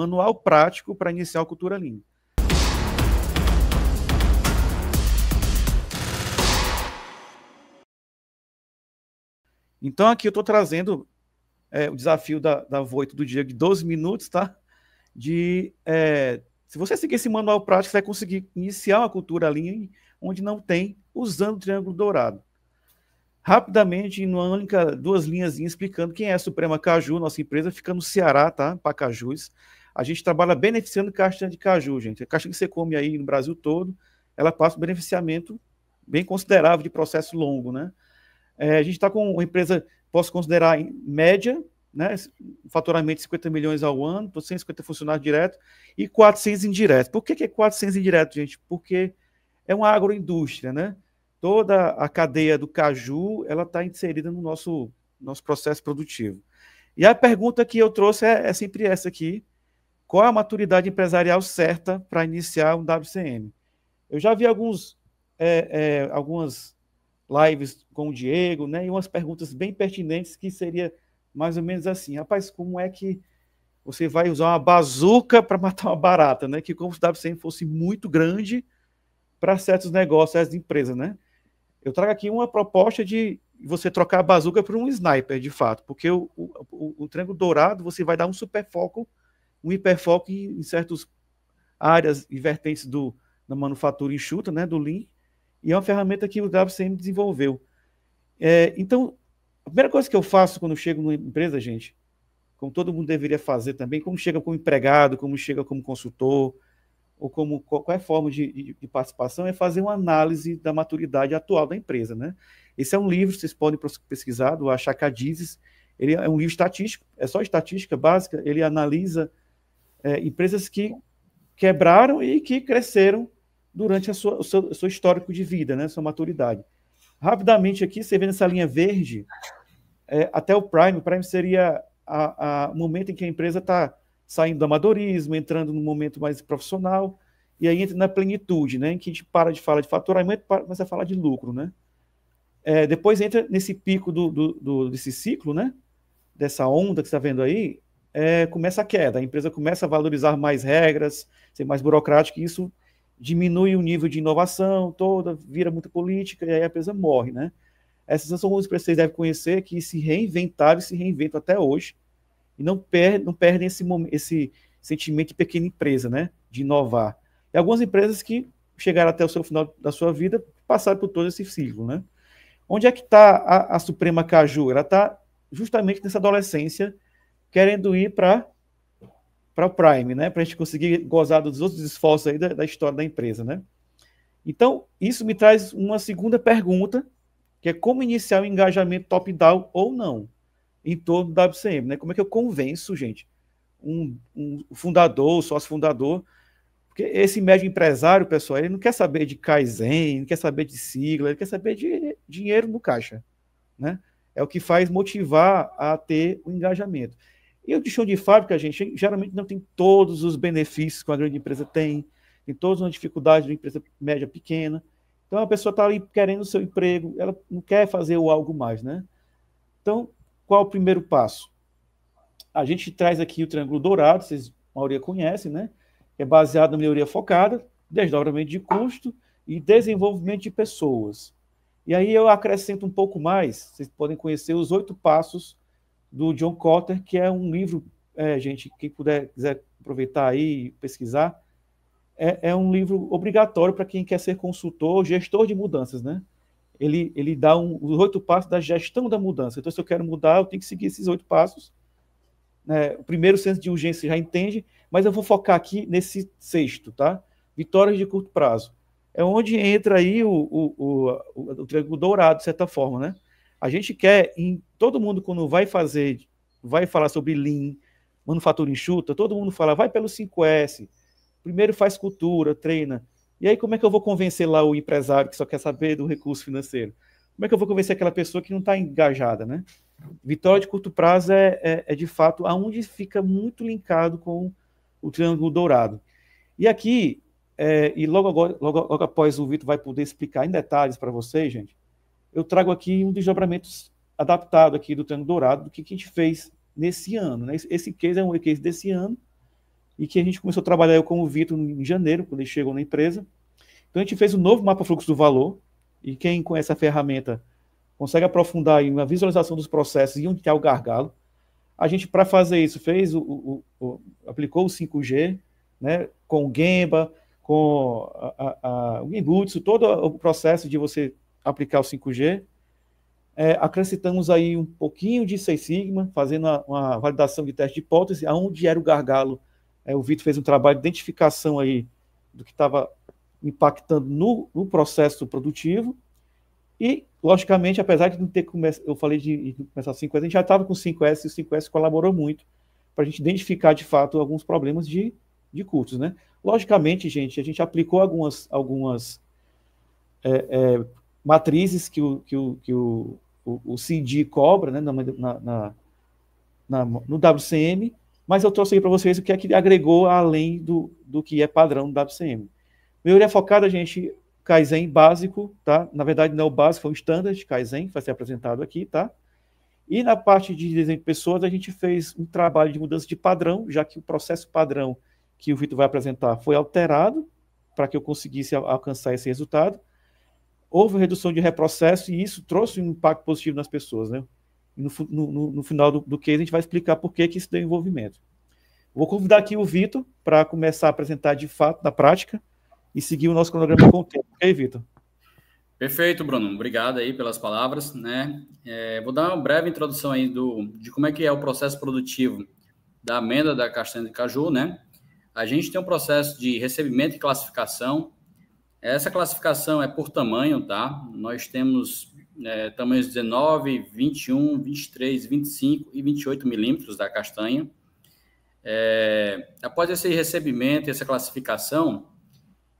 Manual prático para iniciar a cultura Lean. Então, aqui eu estou trazendo é, o desafio da, da Voito do dia de 12 minutos, tá? De é, se você seguir esse manual prático, você vai conseguir iniciar uma cultura linha onde não tem, usando o triângulo dourado. Rapidamente, em uma única, duas linhas explicando quem é a Suprema Caju, nossa empresa, fica no Ceará, tá? Pacajus a gente trabalha beneficiando castanha de caju, gente. A castanha que você come aí no Brasil todo, ela passa um beneficiamento bem considerável de processo longo, né? É, a gente está com uma empresa, posso considerar em média, né? Faturamento de 50 milhões ao ano, estou 150 funcionários diretos e 400 indiretos. Por que, que é 400 indiretos, gente? Porque é uma agroindústria, né? Toda a cadeia do caju, ela está inserida no nosso, nosso processo produtivo. E a pergunta que eu trouxe é, é sempre essa aqui, qual é a maturidade empresarial certa para iniciar um WCM. Eu já vi alguns, é, é, algumas lives com o Diego, né, e umas perguntas bem pertinentes que seria mais ou menos assim, rapaz, como é que você vai usar uma bazuca para matar uma barata, né? Que como se o WCM fosse muito grande para certos negócios, certas empresas, né? Eu trago aqui uma proposta de você trocar a bazuca por um sniper, de fato, porque o, o, o, o triângulo dourado você vai dar um super foco um hiperfoco em, certas áreas e vertentes do, da manufatura enxuta, né, do Lean, e é uma ferramenta que o WCM desenvolveu. É, então, a primeira coisa que eu faço quando eu chego numa empresa, gente, como todo mundo deveria fazer também, como chega como empregado, como chega como consultor, ou como qualquer é forma de, de, de, participação, é fazer uma análise da maturidade atual da empresa. Né? Esse é um livro, vocês podem pesquisar, do Achacadizes, ele é um livro estatístico, é só estatística básica, ele analisa é, empresas que quebraram e que cresceram durante a sua, o, seu, seu histórico de vida, né, sua maturidade. Rapidamente aqui, você vê nessa linha verde, é, até o Prime, o Prime seria o momento em que a empresa está saindo do amadorismo, entrando num momento mais profissional, e aí entra na plenitude, né, em que a gente para de falar de faturamento e começa a falar de lucro, né? É, depois entra nesse pico do, do, do, desse ciclo, né? Dessa onda que você está vendo aí, é, começa a queda, a empresa começa a valorizar mais regras, ser mais burocrática, e isso diminui o nível de inovação toda, vira muita política, e aí a empresa morre, né? Essas são coisas que vocês devem conhecer, que se reinventaram e se reinventam até hoje, e não, per não perdem esse, esse sentimento de pequena empresa, né? De inovar. E algumas empresas que chegaram até o seu final da sua vida passaram por todo esse ciclo, né? Onde é que está a, a Suprema Caju? Ela está justamente nessa adolescência, querendo ir para para o Prime, né? Para a gente conseguir gozar dos outros esforços aí da, da, história da empresa, né? Então, isso me traz uma segunda pergunta, que é como iniciar o engajamento top-down ou não em torno do WCM, né? Como é que eu convenço, gente, um, um fundador, sócio-fundador, porque esse médio empresário, pessoal, ele não quer saber de Kaizen, não quer saber de sigla, ele quer saber de dinheiro no caixa, né? É o que faz motivar a ter o um engajamento. E o de show de fábrica, gente, geralmente não tem todos os benefícios que uma grande empresa tem, tem todas as dificuldades de uma empresa média pequena. Então a pessoa está ali querendo o seu emprego, ela não quer fazer o algo mais, né? Então, qual o primeiro passo? A gente traz aqui o triângulo dourado, vocês a maioria conhecem, né? É baseado na melhoria focada, desdobramento de custo e desenvolvimento de pessoas. E aí eu acrescento um pouco mais, vocês podem conhecer os oito passos do John Cotter, que é um livro, é, gente, quem puder, quiser aproveitar aí e pesquisar, é, é um livro obrigatório para quem quer ser consultor, gestor de mudanças, né? Ele, ele dá um, os oito passos da gestão da mudança. Então, se eu quero mudar, eu tenho que seguir esses oito passos. Né? O primeiro senso de urgência já entende, mas eu vou focar aqui nesse sexto, tá? Vitórias de curto prazo. É onde entra aí o, o, o, o, o triângulo dourado, de certa forma, né? A gente quer, em todo mundo quando vai fazer, vai falar sobre Lean, manufatura enxuta, todo mundo fala, vai pelo 5S, primeiro faz cultura, treina. E aí como é que eu vou convencer lá o empresário que só quer saber do recurso financeiro? Como é que eu vou convencer aquela pessoa que não está engajada, né? Vitória de curto prazo é, é, é de fato aonde fica muito linkado com o triângulo dourado. E aqui, é, e logo, agora, logo, logo após o Vitor vai poder explicar em detalhes para vocês, gente, eu trago aqui um desdobramento adaptado aqui do Triângulo Dourado, do que, que a gente fez nesse ano. Né? Esse case é um case desse ano, e que a gente começou a trabalhar eu com o Vitor em janeiro, quando ele chegou na empresa. Então a gente fez um novo mapa fluxo do valor, e quem conhece a ferramenta consegue aprofundar em uma visualização dos processos e onde está o gargalo. A gente, para fazer isso, fez o, o, o, aplicou o 5G, né, com o Gemba, com a, a, a, o Gimbutsu, todo o processo de você aplicar o 5G. É, acrescentamos aí um pouquinho de 6 Sigma, fazendo uma, uma, validação de teste de hipótese, aonde era o gargalo. É, o Vitor fez um trabalho de identificação aí do que estava impactando no, no, processo produtivo. E, logicamente, apesar de não ter começado, eu falei de, de começar 5S, a gente já estava com 5S e o 5S colaborou muito para a gente identificar, de fato, alguns problemas de, de custos, né? Logicamente, gente, a gente aplicou algumas, algumas é, é, matrizes que o, que o, que o, o, o CD cobra né, na, na, na, no WCM, mas eu trouxe aqui para vocês o que é que ele agregou além do, do que é padrão do WCM. Melhoria focada, gente, Kaizen básico, tá? Na verdade, não é o básico, é o standard Kaizen, que vai ser apresentado aqui, tá? E na parte de desenho de pessoas, a gente fez um trabalho de mudança de padrão, já que o processo padrão que o Vitor vai apresentar foi alterado para que eu conseguisse alcançar esse resultado houve redução de reprocesso e isso trouxe um impacto positivo nas pessoas, né? E no, no, no final do, do case, a gente vai explicar por que, que isso deu envolvimento. Vou convidar aqui o Vitor para começar a apresentar de fato, na prática, e seguir o nosso cronograma com o tempo. Ok, Vitor? Perfeito, Bruno. Obrigado aí pelas palavras. Né? É, vou dar uma breve introdução aí do, de como é que é o processo produtivo da amenda da castanha de caju. Né? A gente tem um processo de recebimento e classificação, essa classificação é por tamanho, tá? Nós temos é, tamanhos 19, 21, 23, 25 e 28 milímetros da castanha. É, após esse recebimento e essa classificação,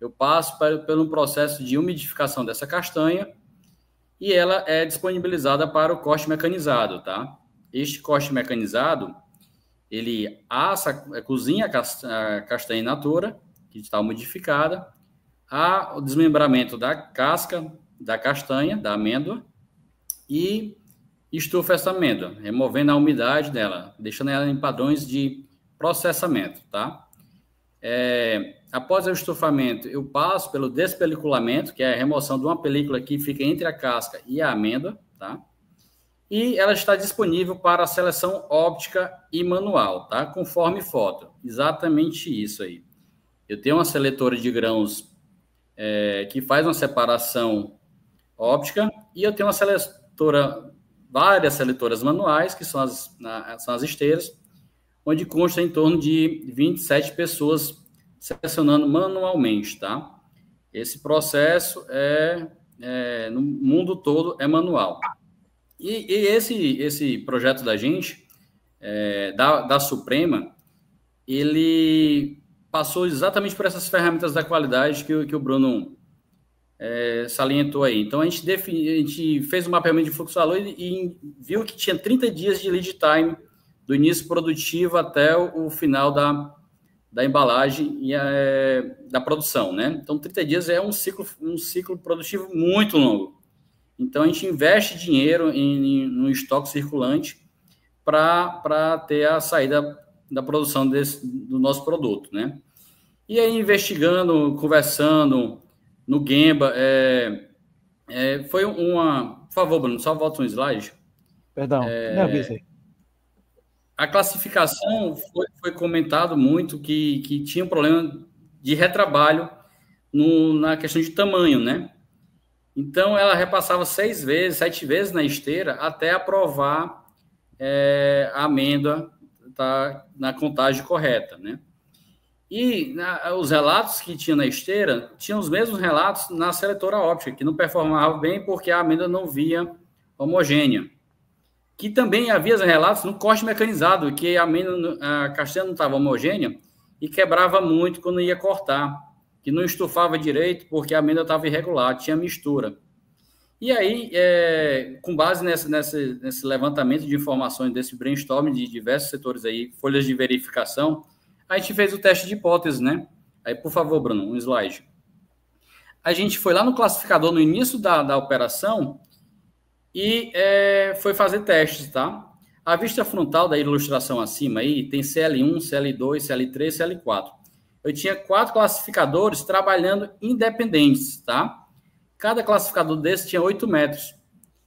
eu passo para, pelo processo de umidificação dessa castanha e ela é disponibilizada para o corte mecanizado, tá? Este corte mecanizado, ele assa, cozinha a castanha in natura, que está modificada, há o desmembramento da casca da castanha, da amêndoa, e estufa essa amêndoa, removendo a umidade dela, deixando ela em padrões de processamento, tá? É, após o estufamento, eu passo pelo despeliculamento, que é a remoção de uma película que fica entre a casca e a amêndoa, tá? E ela está disponível para seleção óptica e manual, tá? Conforme foto. Exatamente isso aí. Eu tenho uma seletora de grãos é, que faz uma separação óptica, e eu tenho uma seletora, várias seletoras manuais, que são as, na, são as esteiras, onde consta em torno de 27 pessoas selecionando manualmente, tá? Esse processo é, é no mundo todo é manual. E, e esse, esse projeto da gente, é, da, da Suprema, ele passou exatamente por essas ferramentas da qualidade que, que o Bruno é, salientou aí. Então, a gente, defini, a gente fez um mapeamento de fluxo de valor e, e, viu que tinha 30 dias de lead time do início produtivo até o, o final da, da embalagem e é, da produção, né? Então, 30 dias é um ciclo, um ciclo produtivo muito longo. Então, a gente investe dinheiro em, em, no estoque circulante para ter a saída da produção desse, do nosso produto, né? E aí, investigando, conversando no Gemba, é, é, foi uma... Por favor, Bruno, só volta um slide. Perdão, é, me A classificação foi, foi comentado muito que, que tinha um problema de retrabalho no, na questão de tamanho, né? Então ela repassava seis vezes, sete vezes na esteira até aprovar é, a amêndoa está na contagem correta, né? E na, os relatos que tinha na esteira tinham os mesmos relatos na seletora óptica, que não performava bem porque a amêndoa não via homogênea. Que também havia relatos no corte mecanizado, que a, amêndoa, a castanha não estava homogênea e quebrava muito quando ia cortar, que não estufava direito porque a amêndoa estava irregular, tinha mistura. E aí, é, com base nessa, nessa, nesse levantamento de informações desse brainstorming de diversos setores aí, folhas de verificação, a gente fez o teste de hipótese, né? Aí, por favor, Bruno, um slide. A gente foi lá no classificador no início da, da operação e é, foi fazer testes, tá? A vista frontal da ilustração acima aí tem CL1, CL2, CL3, CL4. Eu tinha quatro classificadores trabalhando independentes, tá? Cada classificador desse tinha 8 metros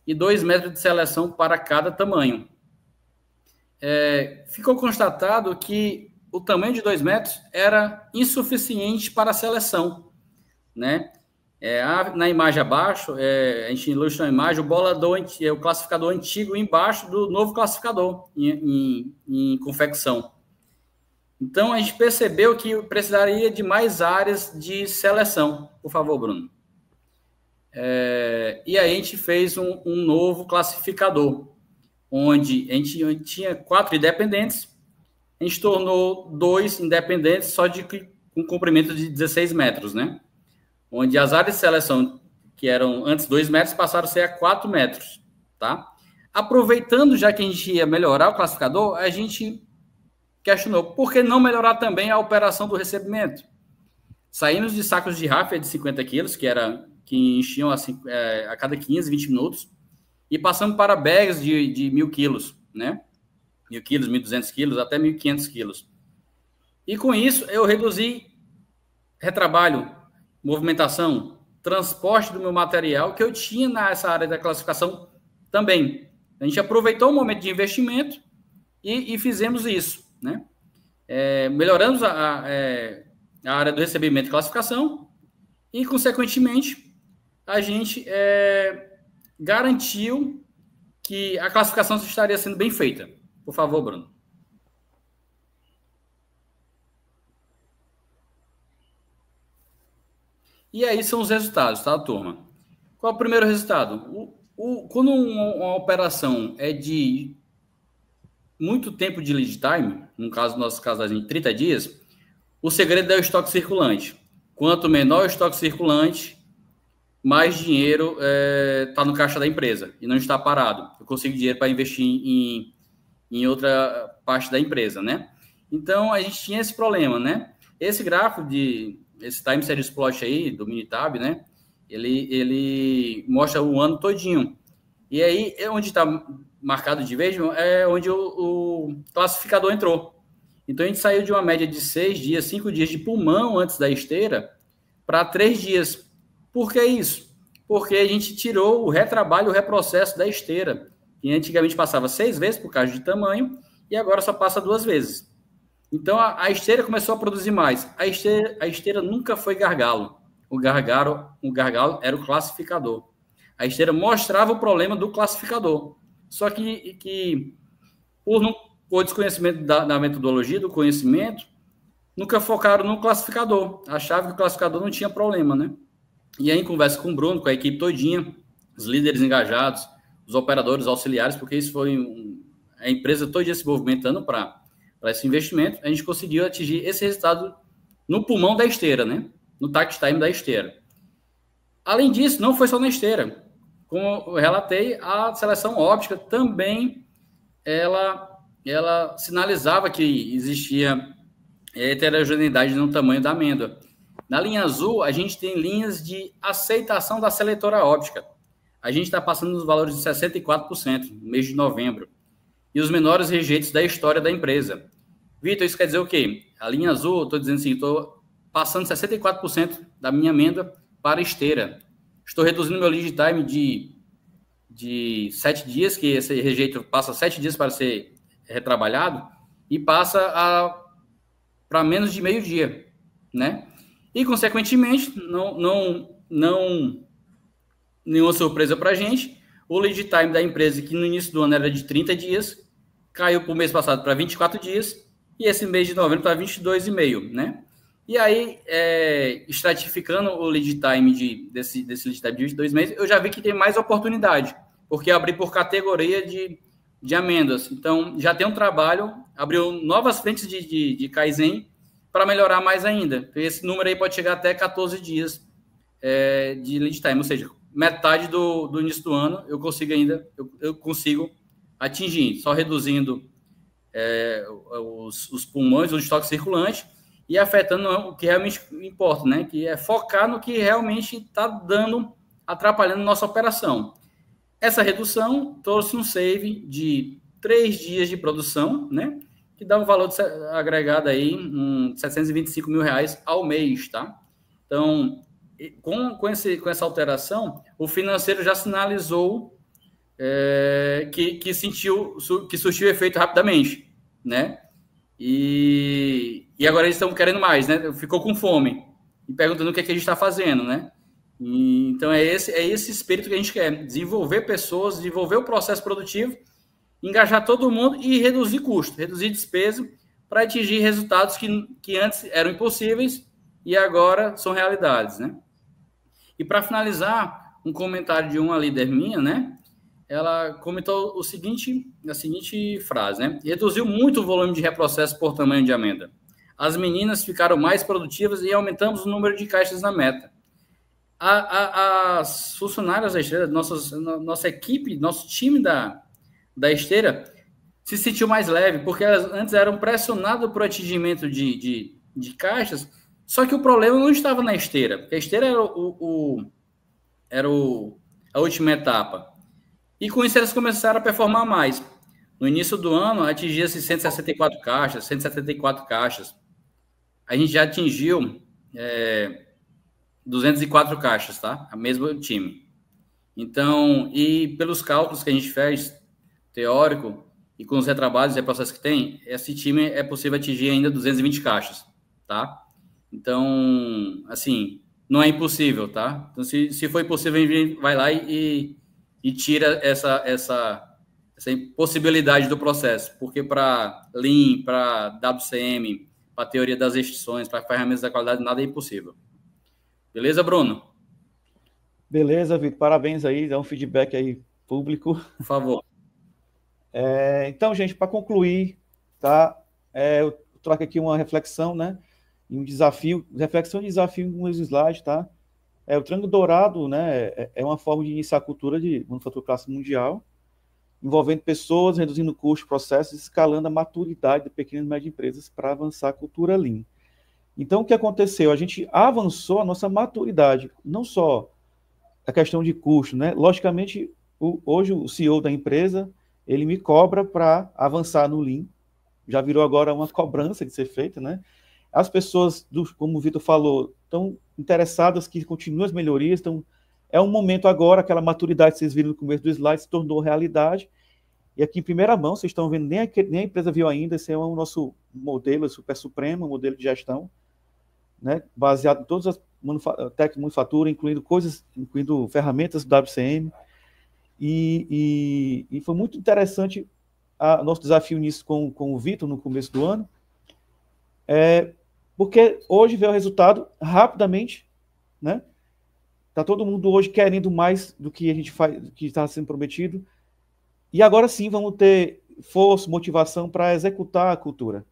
e 2 metros de seleção para cada tamanho. É, ficou constatado que o tamanho de 2 metros era insuficiente para a seleção. Né? É, a, na imagem abaixo, é, a gente ilustra a imagem o bolador, é, o classificador antigo embaixo do novo classificador em, em, em confecção. Então, a gente percebeu que precisaria de mais áreas de seleção. Por favor, Bruno. É, e aí a gente fez um, um, novo classificador, onde a gente tinha quatro independentes, a gente tornou dois independentes só de um comprimento de 16 metros, né? Onde as áreas de seleção, que eram antes 2 metros, passaram a ser a 4 metros, tá? Aproveitando, já que a gente ia melhorar o classificador, a gente questionou por que não melhorar também a operação do recebimento. Saímos de sacos de ráfia de 50 quilos, que era que enchiam assim, é, a cada 15, 20 minutos, e passamos para bags de, de mil quilos, né? Mil quilos, 1.200 quilos, até 1.500 quilos. E com isso, eu reduzi retrabalho, movimentação, transporte do meu material que eu tinha nessa área da classificação também. A gente aproveitou o momento de investimento e, e fizemos isso, né? É, melhoramos a, a, é, a, área do recebimento e classificação e, consequentemente, a gente é, garantiu que a classificação estaria sendo bem feita. Por favor, Bruno. E aí são os resultados, tá, turma? Qual é o primeiro resultado? O, o, quando uma, uma, operação é de muito tempo de lead time, no caso, no nosso caso, a gente 30 dias, o segredo é o estoque circulante. Quanto menor o estoque circulante, mais dinheiro está eh, é, no caixa da empresa e não está parado. Eu consigo dinheiro para investir em, em outra parte da empresa, né? Então, a gente tinha esse problema, né? Esse gráfico de... Esse time series plot aí, do Minitab, né? Ele, ele mostra o ano todinho. E aí, é onde está marcado de vez, é onde o, o, classificador entrou. Então, a gente saiu de uma média de seis dias, cinco dias de pulmão antes da esteira, para três dias por que isso? Porque a gente tirou o retrabalho, o reprocesso da esteira, que antigamente passava seis vezes por causa de tamanho, e agora só passa duas vezes. Então a, a esteira começou a produzir mais. A esteira, a esteira nunca foi gargalo. O gargalo, o gargalo era o classificador. A esteira mostrava o problema do classificador. Só que, que por, não, por desconhecimento da, da metodologia, do conhecimento, nunca focaram no classificador. Achavam que o classificador não tinha problema, né? E aí, em conversa com o Bruno, com a equipe todinha, os líderes engajados, os operadores auxiliares, porque isso foi um, a empresa toda se movimentando para esse investimento, a gente conseguiu atingir esse resultado no pulmão da esteira, né? No tax time da esteira. Além disso, não foi só na esteira. Como eu relatei, a seleção óptica também ela, ela sinalizava que existia é, heterogeneidade no tamanho da amêndoa. Na linha azul, a gente tem linhas de aceitação da seletora óptica. A gente está passando nos valores de 64% no mês de novembro. E os menores rejeitos da história da empresa. Vitor, isso quer dizer o quê? A linha azul, estou dizendo assim, estou passando 64% da minha amenda para esteira. Estou reduzindo meu lead time de, de 7 dias, que esse rejeito passa 7 dias para ser retrabalhado, e passa para menos de meio dia, né? E, consequentemente, não, não, não nenhuma surpresa para a gente, o lead time da empresa, que no início do ano era de 30 dias, caiu para o mês passado para 24 dias, e esse mês de novembro para tá 22,5, né? E aí, é, estratificando o lead time de, desse, desse lead time de 22 meses, eu já vi que tem mais oportunidade, porque abri por categoria de, de amêndoas. Então, já tem um trabalho, abriu novas frentes de, de, de Kaizen para melhorar mais ainda. Esse número aí pode chegar até 14 dias é, de lead time, ou seja, metade do, do início do ano eu consigo ainda, eu, eu consigo atingir, só reduzindo é, os, os, pulmões, o estoque circulante e afetando o que realmente importa, né? Que é focar no que realmente está dando, atrapalhando nossa operação. Essa redução trouxe um save de três dias de produção, né? que dá um valor de, agregado aí, um, 725 mil reais ao mês, tá? Então, com, com, esse, com essa alteração, o financeiro já sinalizou é, que, que sentiu que surtiu efeito rapidamente, né? E, e agora eles estão querendo mais, né? Ficou com fome e perguntando o que, é que a gente está fazendo, né? E, então é esse é esse espírito que a gente quer desenvolver pessoas, desenvolver o processo produtivo engajar todo mundo e reduzir custo, reduzir despesa para atingir resultados que, que antes eram impossíveis e agora são realidades, né? E para finalizar, um comentário de uma líder minha, né? Ela comentou o seguinte, a seguinte frase, né? Reduziu muito o volume de reprocesso por tamanho de amenda. As meninas ficaram mais produtivas e aumentamos o número de caixas na meta. A, a, as funcionárias da Estrela, nossas, nossa equipe, nosso time da, da esteira, se sentiu mais leve, porque elas antes eram pressionadas para o atingimento de, de, de, caixas, só que o problema não estava na esteira, porque a esteira era, o, o, era o, a última etapa. E com isso elas começaram a performar mais. No início do ano, atingia-se 164 caixas, 174 caixas. A gente já atingiu é, 204 caixas, tá? A mesma time. Então, e pelos cálculos que a gente fez, teórico e com os retrabalhos e reprocessos que tem, esse time é possível atingir ainda 220 caixas, tá? Então, assim, não é impossível, tá? Então, se, se for possível, vai lá e, e tira essa, essa, essa possibilidade do processo, porque para Lean, para WCM, para teoria das restrições, para ferramentas da qualidade, nada é impossível. Beleza, Bruno? Beleza, Vitor. Parabéns aí, dá um feedback aí público. Por favor. É, então, gente, para concluir, tá? É, eu trago aqui uma reflexão, né? Um desafio, reflexão e desafio em alguns slides, tá? É, o Triângulo Dourado, né? É, é uma forma de iniciar a cultura de manufatura classe mundial, envolvendo pessoas, reduzindo custos, processos, escalando a maturidade de pequenas e médias empresas para avançar a cultura Lean. Então, o que aconteceu? A gente avançou a nossa maturidade, não só a questão de custo, né? Logicamente, o, hoje o CEO da empresa ele me cobra para avançar no Lean. Já virou agora uma cobrança de ser feita, né? As pessoas, do, como o Vitor falou, estão interessadas que continuem as melhorias, Então, é um momento agora, aquela maturidade que vocês viram no começo do slide se tornou realidade. E aqui em primeira mão, vocês estão vendo, nem a, nem a empresa viu ainda, esse é o nosso modelo super supremo, modelo de gestão, né, baseado em todas as técnicas de manufatura, incluindo coisas, incluindo ferramentas do WCM, e, e, e foi muito interessante a, nosso desafio nisso com, com o Vitor no começo do ano, é, porque hoje vê o resultado rapidamente, né? Está todo mundo hoje querendo mais do que a gente faz, do que está sendo prometido. E agora sim vamos ter força, motivação para executar a cultura.